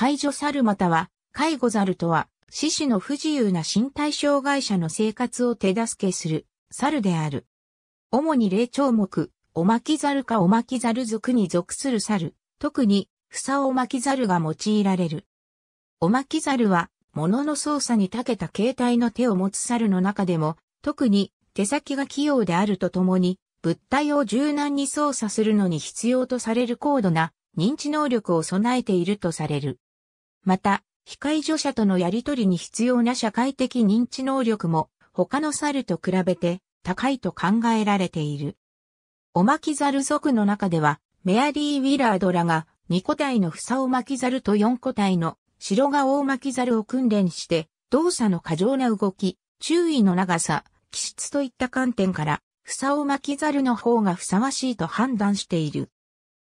介助猿または介護猿とは、獅子の不自由な身体障害者の生活を手助けする猿である。主に霊長目、おまき猿かおまき猿族に属する猿、特に、房おまき猿が用いられる。おまき猿は、物の操作に長けた携帯の手を持つ猿の中でも、特に手先が器用であるとともに、物体を柔軟に操作するのに必要とされる高度な認知能力を備えているとされる。また、非介助者とのやりとりに必要な社会的認知能力も他の猿と比べて高いと考えられている。おキザ猿族の中では、メアリー・ウィラードらが2個体のフサオマキザルと4個体の白がマ巻ザ猿を訓練して、動作の過剰な動き、注意の長さ、気質といった観点から、フサオマキザルの方がふさわしいと判断している。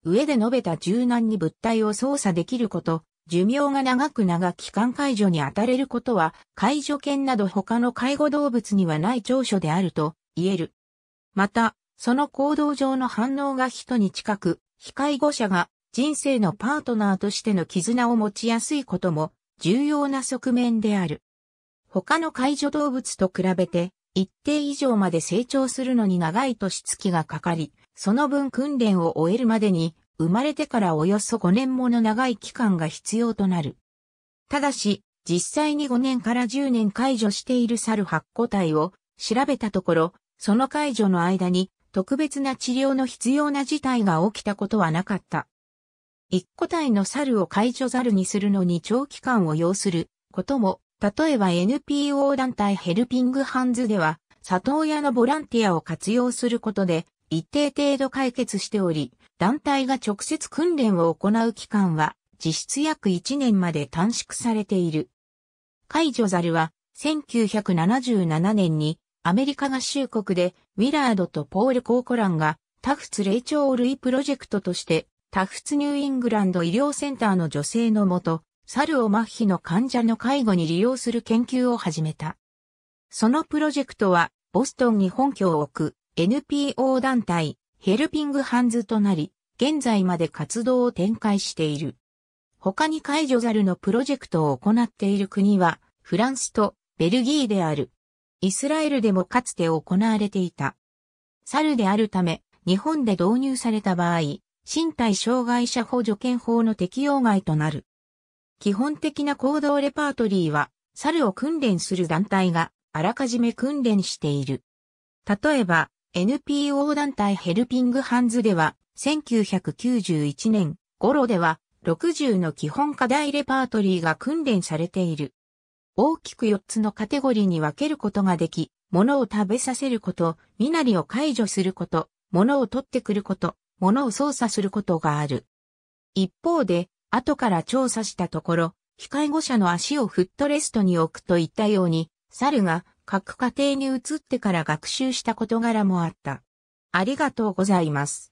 上で述べた柔軟に物体を操作できること、寿命が長く長期間解除に当たれることは、介助犬など他の介護動物にはない長所であると言える。また、その行動上の反応が人に近く、非介護者が人生のパートナーとしての絆を持ちやすいことも重要な側面である。他の介助動物と比べて、一定以上まで成長するのに長い年月がかかり、その分訓練を終えるまでに生まれてからおよそ5年もの長い期間が必要となる。ただし、実際に5年から10年解除している猿8個体を調べたところ、その解除の間に特別な治療の必要な事態が起きたことはなかった。1個体の猿を解除猿にするのに長期間を要することも、例えば NPO 団体ヘルピングハンズでは、里親のボランティアを活用することで一定程度解決しており、団体が直接訓練を行う期間は実質約1年まで短縮されている。解除ザルは1977年にアメリカ合衆国でウィラードとポール・コーコランがタフツ・レイ類プロジェクトとしてタフツ・ニューイングランド医療センターの女性のもと、猿を麻痺の患者の介護に利用する研究を始めた。そのプロジェクトはボストンに本拠を置く NPO 団体、ヘルピングハンズとなり、現在まで活動を展開している。他に解除ザルのプロジェクトを行っている国は、フランスとベルギーである。イスラエルでもかつて行われていた。猿であるため、日本で導入された場合、身体障害者補助犬法の適用外となる。基本的な行動レパートリーは、猿を訓練する団体があらかじめ訓練している。例えば、NPO 団体ヘルピングハンズでは、1991年頃では、60の基本課題レパートリーが訓練されている。大きく4つのカテゴリーに分けることができ、物を食べさせること、身なりを解除すること、物を取ってくること、物を操作することがある。一方で、後から調査したところ、非介護者の足をフットレストに置くといったように、猿が各家庭に移ってから学習した事柄もあった。ありがとうございます。